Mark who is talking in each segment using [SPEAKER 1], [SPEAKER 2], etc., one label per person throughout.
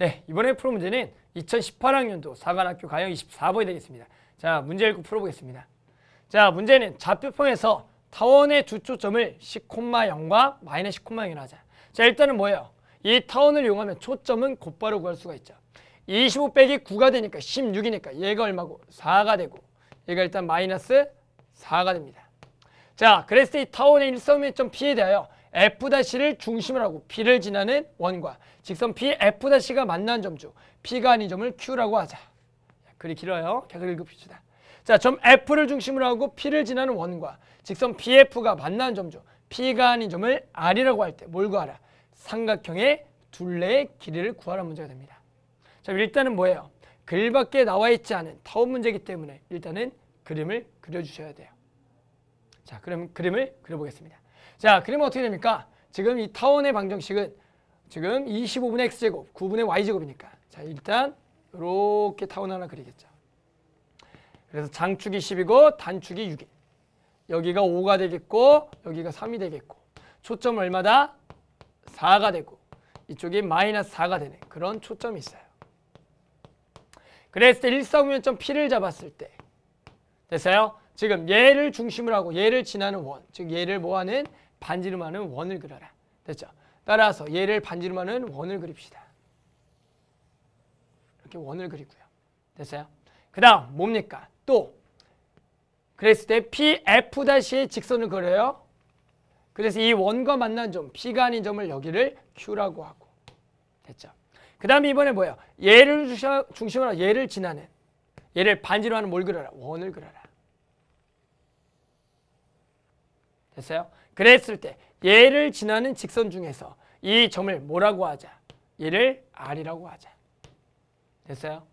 [SPEAKER 1] 네, 이번에 풀어 문제는 2018학년도 사관학교 가형 24번이 되겠습니다. 자, 문제 읽고 풀어보겠습니다. 자, 문제는 좌표평에서 타원의 주초점을 10,0과 마이너스 10,0이라 하자. 자, 일단은 뭐예요? 이 타원을 이용하면 초점은 곧바로 구할 수가 있죠. 25 빼기 9가 되니까 16이니까 얘가 얼마고? 4가 되고 얘가 일단 마이너스 4가 됩니다. 자, 그랬을 때이 타원의 일선면점 P에 대하여 F-를 중심으로 하고 B를 지나는 원과 직선 BF-가 만난 점주 B가 아닌 점을 Q라고 하자. 글이 길어요. 계속 읽읍시다. 자, 점 F를 중심으로 하고 P를 지나는 원과 직선 BF가 만난 점주 P가 아닌 점을 R이라고 할 때 뭘 구하라? 삼각형의 둘레의 길이를 구하라 문제가 됩니다. 자, 일단은 뭐예요? 글 밖에 나와 있지 않은 타원 문제이기 때문에 일단은 그림을 그려주셔야 돼요. 자, 그럼 그림을 그려보겠습니다. 자, 그러면 어떻게 됩니까? 지금 이 타원의 방정식은 지금 25분의 x제곱, 9분의 y제곱이니까 자, 일단 이렇게 타원 하나 그리겠죠. 그래서 장축이 10이고 단축이 6일. 여기가 5가 되겠고 여기가 3이 되겠고 초점 얼마다? 4가 되고 이쪽이 마이너스 4가 되는 그런 초점이 있어요. 그랬을 때 일사공연점 P를 잡았을 때 됐어요? 지금 얘를 중심으로 하고 얘를 지나는 원, 즉 얘를 모아는 반지름하는 원을 그려라. 됐죠? 따라서 얘를 반지름하는 원을 그립시다. 이렇게 원을 그리고요. 됐어요? 그 다음 뭡니까? 또 그랬을 때 PF-의 직선을 그려요. 그래서 이 원과 만난 점, P가 아닌 점을 여기를 Q라고 하고 됐죠? 그 다음에 이번에 뭐예요? 얘를 중심으로 얘를 지나는 얘를 반지로 하는 뭘 그려라? 원을 그려라. 됐어요? 그랬을 때 얘를 지나는 직선 중에서 이 점을 뭐라고 하자? 얘를 R이라고 하자. 됐어요?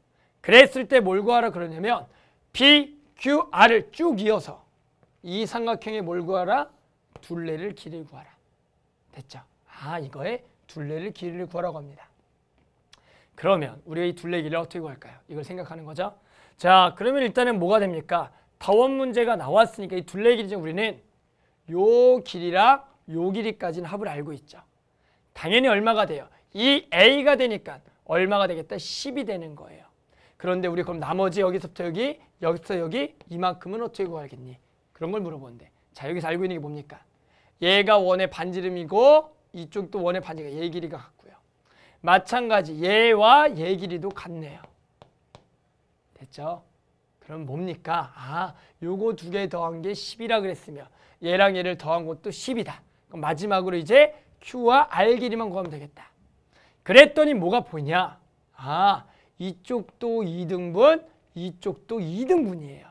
[SPEAKER 1] 그랬을 때 뭘 구하라 그러냐면 BQR을 쭉 이어서 이 삼각형에 뭘 구하라? 둘레를 길을 구하라. 됐죠? 아, 이거에 둘레를 길을 구하라고 합니다. 그러면 우리가 이 둘레 길을 어떻게 구할까요? 이걸 생각하는 거죠. 자, 그러면 일단은 뭐가 됩니까? 다원 문제가 나왔으니까 이 둘레 길이 우리는 요 길이랑 요 길이까지는 합을 알고 있죠. 당연히 얼마가 돼요? 이 A가 되니까 얼마가 되겠다? 10이 되는 거예요. 그런데 우리 그럼 나머지 여기서부터 여기, 여기서 여기 이만큼은 어떻게 구하겠니? 그런 걸 물어보는데 자 여기서 알고 있는 게 뭡니까? 얘가 원의 반지름이고 이쪽도 원의 반지가 얘 길이가 같고요. 마찬가지 얘와 얘 길이도 같네요. 됐죠? 그럼 뭡니까? 아, 요거 두 개 더한 게 10이라 그랬으며 얘랑 얘를 더한 것도 10이다. 그럼 마지막으로 이제 Q와 R 길이만 구하면 되겠다. 그랬더니 뭐가 보이냐? 아, 이쪽도 2등분, 이쪽도 2등분이에요.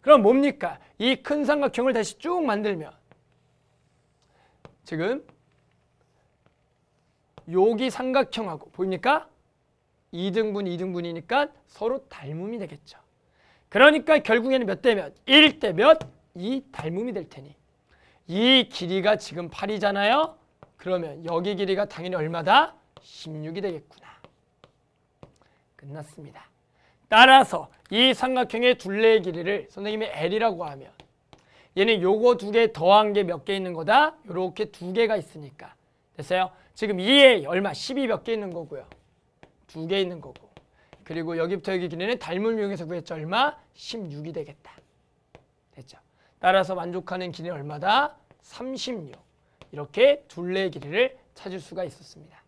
[SPEAKER 1] 그럼 뭡니까? 이 큰 삼각형을 다시 쭉 만들면 지금 여기 삼각형하고 보입니까? 2등분, 2등분이니까 서로 닮음이 되겠죠. 그러니까 결국에는 몇 대 몇? 1대 몇? 이 닮음이 될 테니. 이 길이가 지금 8이잖아요. 그러면 여기 길이가 당연히 얼마다? 16이 되겠구나. 끝났습니다. 따라서 이 삼각형의 둘레의 길이를 선생님이 L이라고 하면 얘는 요거 두 개 더한 게 몇 개 있는 거다? 요렇게 두 개가 있으니까. 됐어요? 지금 2에 얼마? 12 몇 개 있는 거고요. 두 개 있는 거고. 그리고 여기부터 여기 길이는 닮은 명에서 구했죠. 얼마? 16이 되겠다. 됐죠. 따라서 만족하는 길이는 얼마다? 36. 이렇게 둘레의 길이를 찾을 수가 있었습니다.